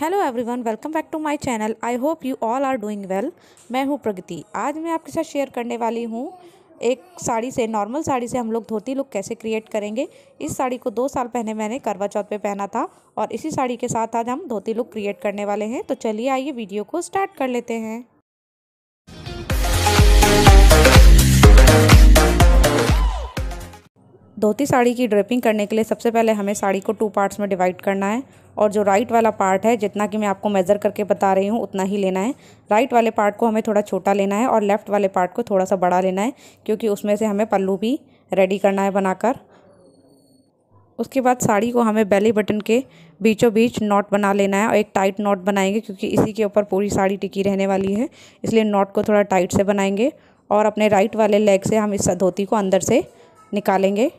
hello everyone welcome back to my channel I hope you all are doing well मैं हूँ प्रगति आज मैं आपके साथ शेयर करने वाली हूँ एक साड़ी से नॉर्मल साड़ी से हम लोग धोती लुक कैसे क्रिएट करेंगे इस साड़ी को दो साल पहले मैंने करवा चौथ पे पहना था और इसी साड़ी के साथ आज हम धोती लुक क्रिएट करने वाले हैं तो चलिए आइए वीडियो को स्टार्ट कर लेते हैं धोती साड़ी की ड्रेपिंग करने के लिए सबसे पहले हमें साड़ी को टू पार्ट्स में डिवाइड करना है और जो राइट वाला पार्ट है जितना कि मैं आपको मेज़र करके बता रही हूँ उतना ही लेना है राइट वाले पार्ट को हमें थोड़ा छोटा लेना है और लेफ़्ट वाले पार्ट को थोड़ा सा बड़ा लेना है क्योंकि उसमें से हमें पल्लू भी रेडी करना है बनाकर उसके बाद साड़ी को हमें बेली बटन के बीचों बीच नॉट बना लेना है और एक टाइट नॉट बनाएंगे क्योंकि इसी के ऊपर पूरी साड़ी टिकी रहने वाली है इसलिए नॉट को थोड़ा टाइट से बनाएंगे और अपने राइट वाले लेग से हम इस धोती को अंदर से निकालेंगे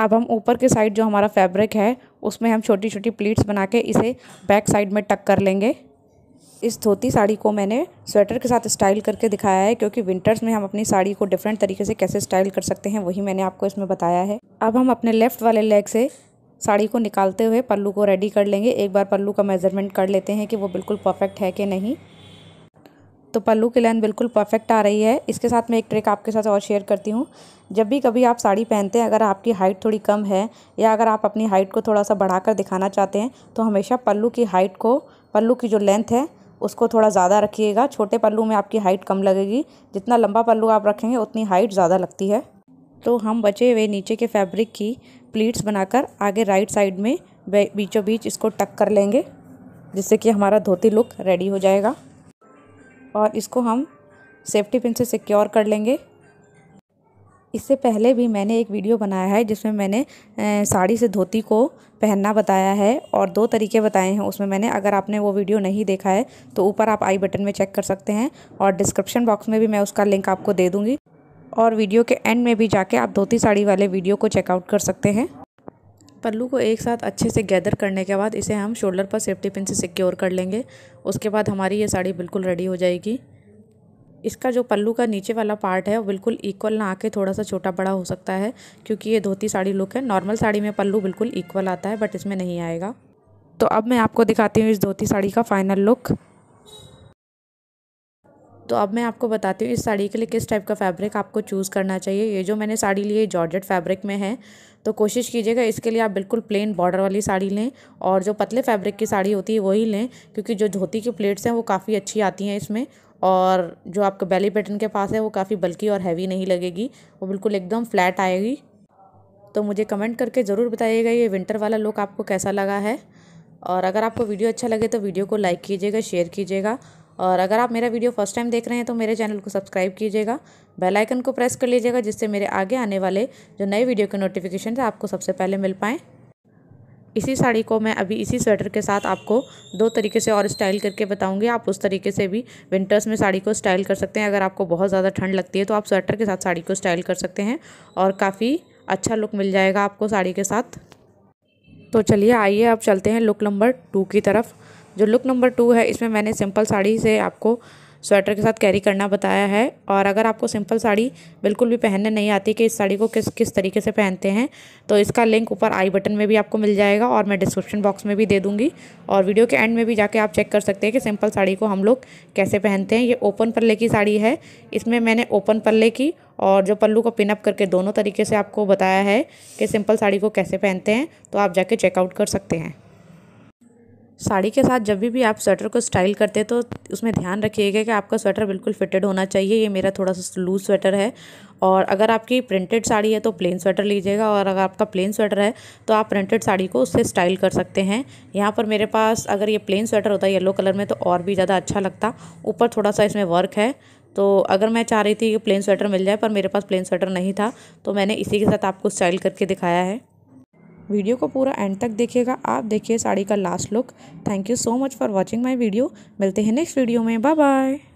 अब हम ऊपर के साइड जो हमारा फैब्रिक है उसमें हम छोटी छोटी प्लीट्स बना के इसे बैक साइड में टक कर लेंगे इस धोती साड़ी को मैंने स्वेटर के साथ स्टाइल करके दिखाया है क्योंकि विंटर्स में हम अपनी साड़ी को डिफरेंट तरीके से कैसे स्टाइल कर सकते हैं वही मैंने आपको इसमें बताया है अब हम अपने लेफ़्ट वाले लेग से साड़ी को निकालते हुए पल्लू को रेडी कर लेंगे एक बार पल्लू का मेज़रमेंट कर लेते हैं कि वो बिल्कुल परफेक्ट है कि नहीं तो पल्लू की लाइन बिल्कुल परफेक्ट आ रही है इसके साथ मैं एक ट्रिक आपके साथ और शेयर करती हूँ जब भी कभी आप साड़ी पहनते हैं अगर आपकी हाइट थोड़ी कम है या अगर आप अपनी हाइट को थोड़ा सा बढ़ाकर दिखाना चाहते हैं तो हमेशा पल्लू की हाइट को पल्लू की जो लेंथ है उसको थोड़ा ज़्यादा रखिएगा छोटे पल्लू में आपकी हाइट कम लगेगी जितना लंबा पल्लू आप रखेंगे उतनी हाइट ज़्यादा लगती है तो हम बचे हुए नीचे के फैब्रिक की प्लीट्स बनाकर आगे राइट साइड में बीचों बीच इसको टक कर लेंगे जिससे कि हमारा धोती लुक रेडी हो जाएगा और इसको हम सेफ्टी पिन से सिक्योर कर लेंगे इससे पहले भी मैंने एक वीडियो बनाया है जिसमें मैंने साड़ी से धोती को पहनना बताया है और दो तरीके बताए हैं उसमें मैंने अगर आपने वो वीडियो नहीं देखा है तो ऊपर आप आई बटन में चेक कर सकते हैं और डिस्क्रिप्शन बॉक्स में भी मैं उसका लिंक आपको दे दूँगी और वीडियो के एंड में भी जाके आप धोती साड़ी वाले वीडियो को चेकआउट कर सकते हैं पल्लू को एक साथ अच्छे से गैदर करने के बाद इसे हम शोल्डर पर सेफ्टी पिन से सिक्योर कर लेंगे उसके बाद हमारी ये साड़ी बिल्कुल रेडी हो जाएगी इसका जो पल्लू का नीचे वाला पार्ट है वो बिल्कुल इक्वल ना आके थोड़ा सा छोटा बड़ा हो सकता है क्योंकि ये धोती साड़ी लुक है नॉर्मल साड़ी में पल्लू बिल्कुल इक्वल आता है बट इसमें नहीं आएगा तो अब मैं आपको दिखाती हूँ इस धोती साड़ी का फाइनल लुक तो अब मैं आपको बताती हूँ इस साड़ी के लिए किस टाइप का फैब्रिक आपको चूज़ करना चाहिए ये जो मैंने साड़ी ली है जॉर्जेट फैब्रिक में है तो कोशिश कीजिएगा इसके लिए आप बिल्कुल प्लेन बॉर्डर वाली साड़ी लें और जो पतले फैब्रिक की साड़ी होती है वही लें क्योंकि जो धोती की प्लेट्स हैं वो काफ़ी अच्छी आती हैं इसमें और जो आपके बेली पैटर्न के पास है वो काफ़ी बल्कि और हैवी नहीं लगेगी वो बिल्कुल एकदम फ्लैट आएगी तो मुझे कमेंट करके ज़रूर बताइएगा ये विंटर वाला लुक आपको कैसा लगा है और अगर आपको वीडियो अच्छा लगे तो वीडियो को लाइक कीजिएगा शेयर कीजिएगा और अगर आप मेरा वीडियो फर्स्ट टाइम देख रहे हैं तो मेरे चैनल को सब्सक्राइब कीजिएगा बेल आइकन को प्रेस कर लीजिएगा जिससे मेरे आगे आने वाले जो नए वीडियो के नोटिफिकेशन है आपको सबसे पहले मिल पाएँ इसी साड़ी को मैं अभी इसी स्वेटर के साथ आपको दो तरीके से और स्टाइल करके बताऊंगी आप उस तरीके से भी विंटर्स में साड़ी को स्टाइल कर सकते हैं अगर आपको बहुत ज़्यादा ठंड लगती है तो आप स्वेटर के साथ साड़ी को स्टाइल कर सकते हैं और काफ़ी अच्छा लुक मिल जाएगा आपको साड़ी के साथ तो चलिए आइए आप चलते हैं लुक नंबर टू की तरफ जो लुक नंबर टू है इसमें मैंने सिंपल साड़ी से आपको स्वेटर के साथ कैरी करना बताया है और अगर आपको सिंपल साड़ी बिल्कुल भी पहनने नहीं आती कि इस साड़ी को किस किस तरीके से पहनते हैं तो इसका लिंक ऊपर आई बटन में भी आपको मिल जाएगा और मैं डिस्क्रिप्शन बॉक्स में भी दे दूँगी और वीडियो के एंड में भी जाके आप चेक कर सकते हैं कि सिंपल साड़ी को हम लोग कैसे पहनते हैं ये ओपन पल्ले की साड़ी है इसमें मैंने ओपन पल्ले की और जो पल्लू को पिनअप करके दोनों तरीके से आपको बताया है कि सिंपल साड़ी को कैसे पहनते हैं तो आप जाके चेकआउट कर सकते हैं साड़ी के साथ जब भी भी आप स्वेटर को स्टाइल करते हैं तो उसमें ध्यान रखिएगा कि आपका स्वेटर बिल्कुल फिटेड होना चाहिए ये मेरा थोड़ा सा लूज स्वेटर है और अगर आपकी प्रिंटेड साड़ी है तो प्लेन स्वेटर लीजिएगा और अगर आपका प्लेन स्वेटर है तो आप प्रिंटेड साड़ी को उससे स्टाइल कर सकते हैं यहाँ पर मेरे पास अगर ये प्लेन स्वेटर होता येलो कलर में तो और भी ज़्यादा अच्छा लगता ऊपर थोड़ा सा इसमें वर्क है तो अगर मैं चाह रही थी कि प्लेन स्वेटर मिल जाए पर मेरे पास प्लेन स्वेटर नहीं था तो मैंने इसी के साथ आपको स्टाइल करके दिखाया है वीडियो को पूरा एंड तक देखिएगा आप देखिए साड़ी का last look thank you so much for watching my video मिलते हैं नेक्स्ट वीडियो में बाय बाय